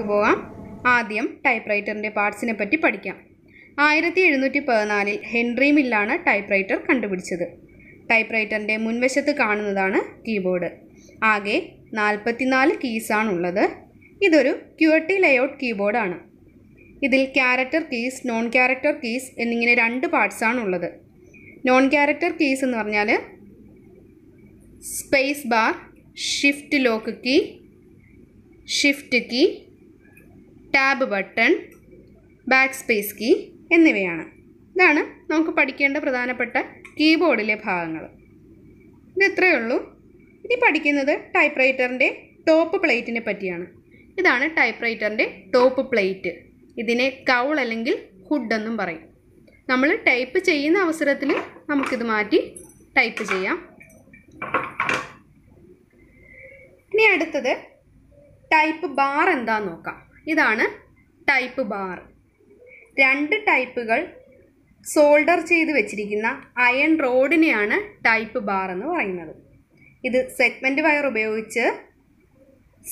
ക്ലാസ്സിലേക്ക് പോകാം ആദ്യം ടൈപ്പ് റൈറ്ററിൻ്റെ പാർട്സിനെ പറ്റി പഠിക്കാം ആയിരത്തി എഴുന്നൂറ്റി പതിനാലിൽ ഹെൻറി മില്ലാണ് ടൈപ്പ് റൈറ്റർ കണ്ടുപിടിച്ചത് ടൈപ്പ് റൈറ്ററിൻ്റെ മുൻവശത്ത് കാണുന്നതാണ് കീബോർഡ് ആകെ നാൽപ്പത്തിനാല് കീസാണുള്ളത് ഇതൊരു ക്യൂട്ടി ലേഔട്ട് കീബോർഡാണ് ഇതിൽ character keys non character keys എന്നിങ്ങനെ രണ്ട് പാർട്സാണുള്ളത് നോൺ ക്യാരക്ടർ കീസ് എന്ന് പറഞ്ഞാൽ space bar shift lock key shift key tab button backspace key എന്നിവയാണ് ഇതാണ് നമുക്ക് പഠിക്കേണ്ട പ്രധാനപ്പെട്ട കീബോർഡിലെ ഭാഗങ്ങൾ ഇതെത്രയേ ഉള്ളൂ ഇനി പഠിക്കുന്നത് ടൈപ്പ് റൈറ്ററിൻ്റെ ടോപ്പ് പ്ലേറ്റിനെ പറ്റിയാണ് ഇതാണ് ടൈപ്പ് റൈറ്ററിൻ്റെ ടോപ്പ് പ്ലേറ്റ് ഇതിനെ കൗൾ അല്ലെങ്കിൽ ഹുഡ് എന്നും പറയും നമ്മൾ ടൈപ്പ് ചെയ്യുന്ന അവസരത്തിൽ നമുക്കിത് മാറ്റി ടൈപ്പ് ചെയ്യാം ഇനി അടുത്തത് ടൈപ്പ് ബാർ എന്താന്ന് നോക്കാം ഇതാണ് ടൈപ്പ് ബാർ രണ്ട് ടൈപ്പുകൾ സോൾഡർ ചെയ്ത് വെച്ചിരിക്കുന്ന അയൺ റോഡിനെയാണ് ടൈപ്പ് ബാർ എന്ന് പറയുന്നത് ഇത് സെഗ്മെൻറ്റ് വയർ ഉപയോഗിച്ച്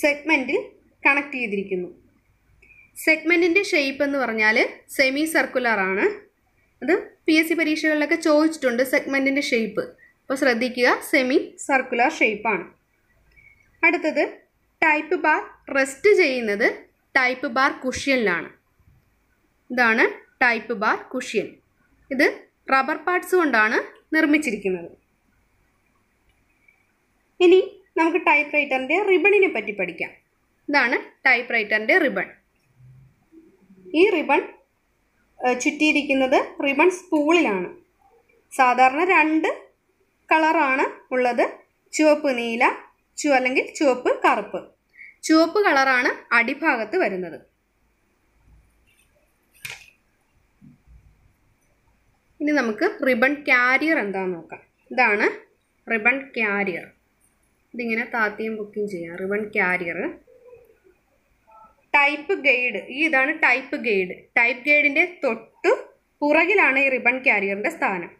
സെഗ്മെൻറ്റിൽ കണക്ട് ചെയ്തിരിക്കുന്നു സെഗ്മെൻറ്റിൻ്റെ ഷേപ്പ് എന്ന് പറഞ്ഞാൽ സെമി സർക്കുലർ ആണ് അത് പി എസ് സി പരീക്ഷകളിലൊക്കെ ചോദിച്ചിട്ടുണ്ട് സെഗ്മെൻറ്റിൻ്റെ ഷേപ്പ് അപ്പോൾ ശ്രദ്ധിക്കുക സെമി സർക്കുലർ ഷേപ്പാണ് അടുത്തത് ടൈപ്പ് ബാർ റെസ്റ്റ് ചെയ്യുന്നത് ടൈപ്പ് ബാർ കുഷ്യനിലാണ് ഇതാണ് ടൈപ്പ് ബാർ കുഷ്യൻ ഇത് റബ്ബർ പാർട്സ് കൊണ്ടാണ് നിർമ്മിച്ചിരിക്കുന്നത് ഇനി നമുക്ക് ടൈപ്പ് റൈറ്ററിൻ്റെ റിബണിനെ പറ്റി പഠിക്കാം ഇതാണ് ടൈപ്പ് റൈറ്ററിൻ്റെ റിബൺ ഈ റിബൺ ചുറ്റിയിരിക്കുന്നത് റിബൺ സ്പൂളിലാണ് സാധാരണ രണ്ട് കളറാണ് ഉള്ളത് ചുവപ്പ് നീല ചു അല്ലെങ്കിൽ ചുവപ്പ് കറുപ്പ് ചുവപ്പ് കളറാണ് അടിഭാഗത്ത് വരുന്നത് ഇനി നമുക്ക് റിബൺ ക്യാരിയർ എന്താന്ന് നോക്കാം ഇതാണ് റിബൺ ക്യാരിയർ ഇതിങ്ങനെ താത്തിയും ബുക്കും ചെയ്യാം റിബൺ ക്യാരിയർ ടൈപ്പ് ഗൈഡ് ഈ ഇതാണ് ടൈപ്പ് ഗൈഡ് ടൈപ്പ് ഗൈഡിൻ്റെ തൊട്ട് പുറകിലാണ് ഈ റിബൺ ക്യാരിയറിൻ്റെ സ്ഥാനം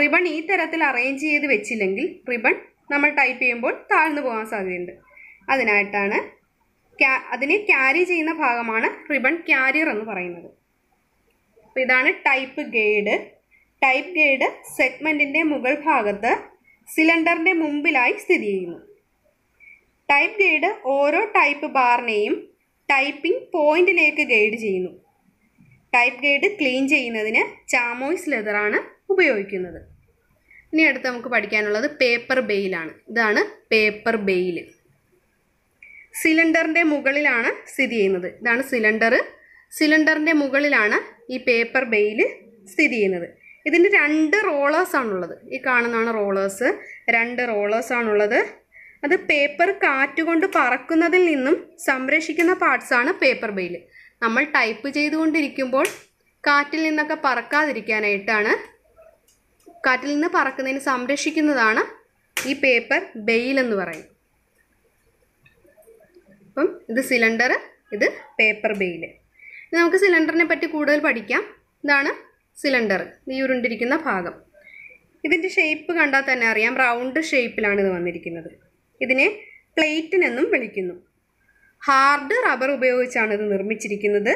റിബൺ ഈ തരത്തിൽ അറേഞ്ച് ചെയ്ത് വെച്ചില്ലെങ്കിൽ റിബൺ നമ്മൾ ടൈപ്പ് ചെയ്യുമ്പോൾ താഴ്ന്നു പോകാൻ സാധ്യതയുണ്ട് അതിനായിട്ടാണ് അതിനെ ക്യാരി ചെയ്യുന്ന ഭാഗമാണ് റിബൺ ക്യാരിയർ എന്ന് പറയുന്നത് അപ്പോൾ ഇതാണ് ടൈപ്പ് ഗൈഡ് ടൈപ്പ് ഗൈഡ് സെഗ്മെൻറ്റിൻ്റെ മുകൾ ഭാഗത്ത് സിലിണ്ടറിൻ്റെ മുമ്പിലായി സ്ഥിതി ചെയ്യുന്നു ടൈപ്പ് ഗൈഡ് ഓരോ ടൈപ്പ് ബാറിനെയും ടൈപ്പിംഗ് പോയിന്റിലേക്ക് ഗൈഡ് ചെയ്യുന്നു ടൈപ്പ് ഗൈഡ് ക്ലീൻ ചെയ്യുന്നതിന് ചാമോയ്സ് ലെതറാണ് ഉപയോഗിക്കുന്നത് ഇനി അടുത്ത് നമുക്ക് പഠിക്കാനുള്ളത് പേപ്പർ ബെയിലാണ് ഇതാണ് പേപ്പർ ബെയിൽ സിലിണ്ടറിൻ്റെ മുകളിലാണ് സ്ഥിതി ചെയ്യുന്നത് ഇതാണ് സിലിണ്ടർ സിലിണ്ടറിൻ്റെ മുകളിലാണ് ഈ പേപ്പർ ബെയിൽ സ്ഥിതി ചെയ്യുന്നത് ഇതിന് രണ്ട് റോളേഴ്സാണുള്ളത് ഈ കാണുന്നതാണ് റോളേഴ്സ് രണ്ട് റോളേഴ്സാണുള്ളത് അത് പേപ്പർ കാറ്റുകൊണ്ട് പറക്കുന്നതിൽ നിന്നും സംരക്ഷിക്കുന്ന പാർട്സാണ് പേപ്പർ ബെയിൽ നമ്മൾ ടൈപ്പ് ചെയ്തുകൊണ്ടിരിക്കുമ്പോൾ കാറ്റിൽ നിന്നൊക്കെ പറക്കാതിരിക്കാനായിട്ടാണ് കാറ്റിൽ നിന്ന് പറക്കുന്നതിന് സംരക്ഷിക്കുന്നതാണ് ഈ പേപ്പർ ബെയിലെന്ന് എന്ന് പറയും അപ്പം ഇത് സിലിണ്ടർ ഇത് പേപ്പർ ബെയിൽ നമുക്ക് സിലിണ്ടറിനെ പറ്റി കൂടുതൽ പഠിക്കാം ഇതാണ് സിലിണ്ടർ ഈ ഉരുണ്ടിരിക്കുന്ന ഭാഗം ഇതിൻ്റെ ഷേപ്പ് കണ്ടാൽ തന്നെ അറിയാം റൗണ്ട് ഷേപ്പിലാണ് ഇത് വന്നിരിക്കുന്നത് ഇതിനെ പ്ലേറ്റിനെന്നും വിളിക്കുന്നു ഹാർഡ് റബ്ബർ ഉപയോഗിച്ചാണ് ഇത് നിർമ്മിച്ചിരിക്കുന്നത്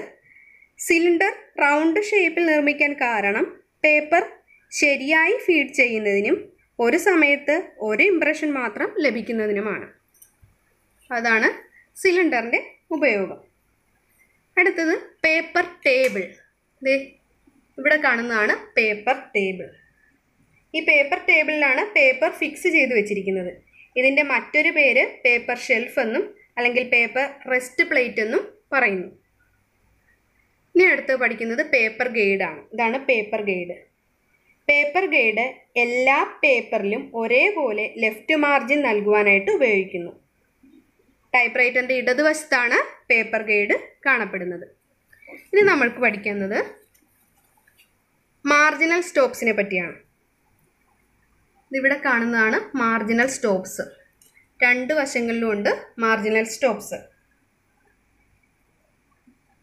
സിലിണ്ടർ റൗണ്ട് ഷേപ്പിൽ നിർമ്മിക്കാൻ കാരണം പേപ്പർ ശരിയായി ഫീഡ് ചെയ്യുന്നതിനും ഒരു സമയത്ത് ഒരു ഇംപ്രഷൻ മാത്രം ലഭിക്കുന്നതിനുമാണ് അതാണ് സിലിണ്ടറിൻ്റെ ഉപയോഗം അടുത്തത് പേപ്പർ ടേബിൾ ദേ ഇവിടെ കാണുന്നതാണ് പേപ്പർ ടേബിൾ ഈ പേപ്പർ ടേബിളിലാണ് പേപ്പർ ഫിക്സ് ചെയ്ത് വെച്ചിരിക്കുന്നത് ഇതിൻ്റെ മറ്റൊരു പേര് പേപ്പർ ഷെൽഫ് എന്നും അല്ലെങ്കിൽ പേപ്പർ റെസ്റ്റ് പ്ലേറ്റ് എന്നും പറയുന്നു ഇനി അടുത്ത് പഠിക്കുന്നത് പേപ്പർ ഗൈഡാണ് ഇതാണ് പേപ്പർ ഗൈഡ് പേപ്പർ ഗൈഡ് എല്ലാ പേപ്പറിലും ഒരേപോലെ ലെഫ്റ്റ് മാർജിൻ നൽകുവാനായിട്ട് ഉപയോഗിക്കുന്നു ടൈപ്പ് റൈറ്ററിൻ്റെ ഇടതുവശത്താണ് പേപ്പർ ഗൈഡ് കാണപ്പെടുന്നത് ഇനി നമ്മൾക്ക് പഠിക്കുന്നത് മാർജിനൽ സ്റ്റോപ്സിനെ പറ്റിയാണ് ഇതിവിടെ കാണുന്നതാണ് മാർജിനൽ സ്റ്റോപ്സ് രണ്ട് വശങ്ങളിലും ഉണ്ട് മാർജിനൽ സ്റ്റോപ്സ്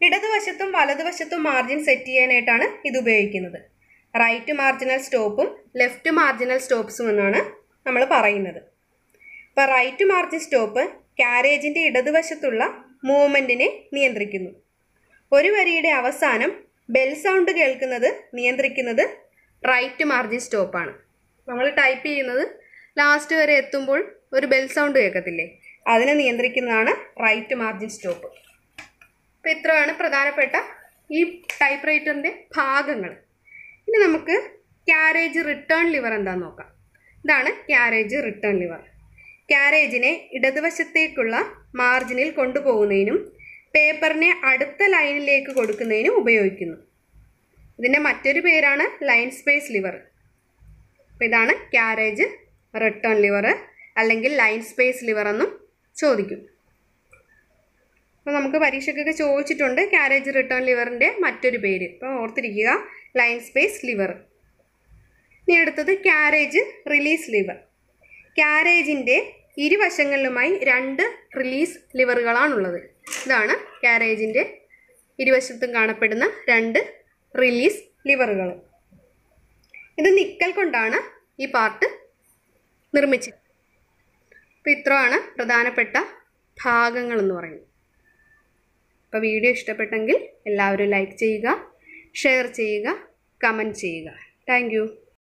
ഇടതുവശത്തും വലതുവശത്തും മാർജിൻ സെറ്റ് ചെയ്യാനായിട്ടാണ് ഇത് ഉപയോഗിക്കുന്നത് റൈറ്റ് മാർജിനൽ സ്റ്റോപ്പും ലെഫ്റ്റ് മാർജിനൽ സ്റ്റോപ്സും എന്നാണ് നമ്മൾ പറയുന്നത് അപ്പോൾ റൈറ്റ് മാർജിൻ സ്റ്റോപ്പ് കാരേജിൻ്റെ ഇടതുവശത്തുള്ള മൂവ്മെൻറ്റിനെ നിയന്ത്രിക്കുന്നു ഒരു വരിയുടെ അവസാനം ബെൽ സൗണ്ട് കേൾക്കുന്നത് നിയന്ത്രിക്കുന്നത് റൈറ്റ് മാർജിൻ സ്റ്റോപ്പാണ് നമ്മൾ ടൈപ്പ് ചെയ്യുന്നത് ലാസ്റ്റ് വരെ എത്തുമ്പോൾ ഒരു ബെൽ സൗണ്ട് കേൾക്കത്തില്ലേ അതിനെ നിയന്ത്രിക്കുന്നതാണ് റൈറ്റ് മാർജിൻ സ്റ്റോപ്പ് അപ്പോൾ ഇത്രയാണ് പ്രധാനപ്പെട്ട ഈ ടൈപ്പ് റൈറ്ററിൻ്റെ ഭാഗങ്ങൾ ഇനി നമുക്ക് ക്യാരേജ് റിട്ടേൺ ലിവർ എന്താണെന്ന് നോക്കാം ഇതാണ് ക്യാരേജ് റിട്ടേൺ ലിവർ കാരേജിനെ ഇടതുവശത്തേക്കുള്ള മാർജിനിൽ കൊണ്ടുപോകുന്നതിനും പേപ്പറിനെ അടുത്ത ലൈനിലേക്ക് കൊടുക്കുന്നതിനും ഉപയോഗിക്കുന്നു ഇതിൻ്റെ മറ്റൊരു പേരാണ് ലൈൻ സ്പേസ് ലിവർ അപ്പോൾ ഇതാണ് ക്യാരേജ് റിട്ടേൺ ലിവർ അല്ലെങ്കിൽ ലൈൻ സ്പേസ് ലിവർ എന്നും ചോദിക്കും അപ്പോൾ നമുക്ക് പരീക്ഷയ്ക്കൊക്കെ ചോദിച്ചിട്ടുണ്ട് ക്യാരേജ് റിട്ടേൺ ലിവറിൻ്റെ മറ്റൊരു പേര് ഇപ്പോൾ ഓർത്തിരിക്കുക ലൈൻ സ്പേസ് ലിവർ ഇനി അടുത്തത് ക്യാരേജ് റിലീസ് ലിവർ ക്യാരേജിൻ്റെ ഇരുവശങ്ങളിലുമായി രണ്ട് റിലീസ് ലിവറുകളാണുള്ളത് ഇതാണ് ക്യാരേജിൻ്റെ ഇരുവശത്തും കാണപ്പെടുന്ന രണ്ട് റിലീസ് ലിവറുകൾ ഇത് നിക്കൽ കൊണ്ടാണ് ഈ പാർട്ട് നിർമ്മിച്ചത് അപ്പോൾ ഇത്രയാണ് പ്രധാനപ്പെട്ട ഭാഗങ്ങൾ എന്ന് പറയുന്നത് അപ്പോൾ വീഡിയോ ഇഷ്ടപ്പെട്ടെങ്കിൽ എല്ലാവരും ലൈക്ക് ചെയ്യുക ഷെയർ ചെയ്യുക കമൻറ്റ് ചെയ്യുക താങ്ക്